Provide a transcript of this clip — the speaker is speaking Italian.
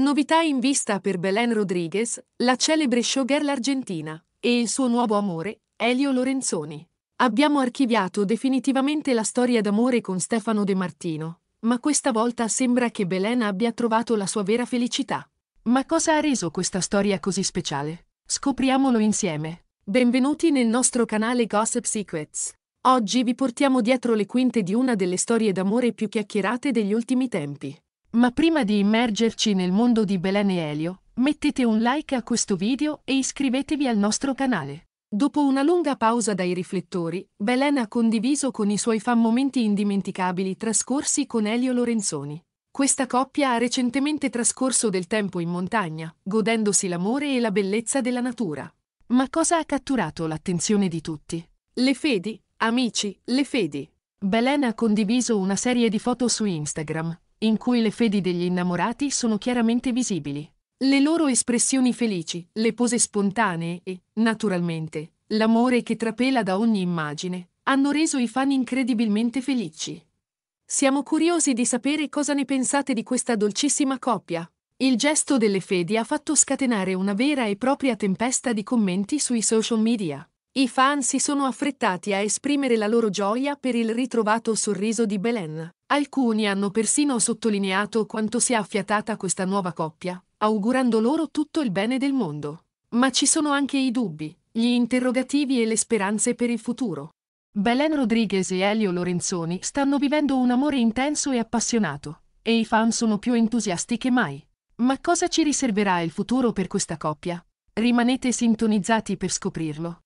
Novità in vista per Belen Rodriguez, la celebre showgirl argentina, e il suo nuovo amore, Elio Lorenzoni. Abbiamo archiviato definitivamente la storia d'amore con Stefano De Martino, ma questa volta sembra che Belen abbia trovato la sua vera felicità. Ma cosa ha reso questa storia così speciale? Scopriamolo insieme. Benvenuti nel nostro canale Gossip Secrets. Oggi vi portiamo dietro le quinte di una delle storie d'amore più chiacchierate degli ultimi tempi. Ma prima di immergerci nel mondo di Belen e Elio, mettete un like a questo video e iscrivetevi al nostro canale. Dopo una lunga pausa dai riflettori, Belen ha condiviso con i suoi fan momenti indimenticabili trascorsi con Elio Lorenzoni. Questa coppia ha recentemente trascorso del tempo in montagna, godendosi l'amore e la bellezza della natura. Ma cosa ha catturato l'attenzione di tutti? Le fedi, amici, le fedi. Belen ha condiviso una serie di foto su Instagram, in cui le fedi degli innamorati sono chiaramente visibili. Le loro espressioni felici, le pose spontanee e, naturalmente, l'amore che trapela da ogni immagine, hanno reso i fan incredibilmente felici. Siamo curiosi di sapere cosa ne pensate di questa dolcissima coppia. Il gesto delle fedi ha fatto scatenare una vera e propria tempesta di commenti sui social media. I fan si sono affrettati a esprimere la loro gioia per il ritrovato sorriso di Belen. Alcuni hanno persino sottolineato quanto sia affiatata questa nuova coppia, augurando loro tutto il bene del mondo. Ma ci sono anche i dubbi, gli interrogativi e le speranze per il futuro. Belen Rodriguez e Elio Lorenzoni stanno vivendo un amore intenso e appassionato, e i fan sono più entusiasti che mai. Ma cosa ci riserverà il futuro per questa coppia? Rimanete sintonizzati per scoprirlo.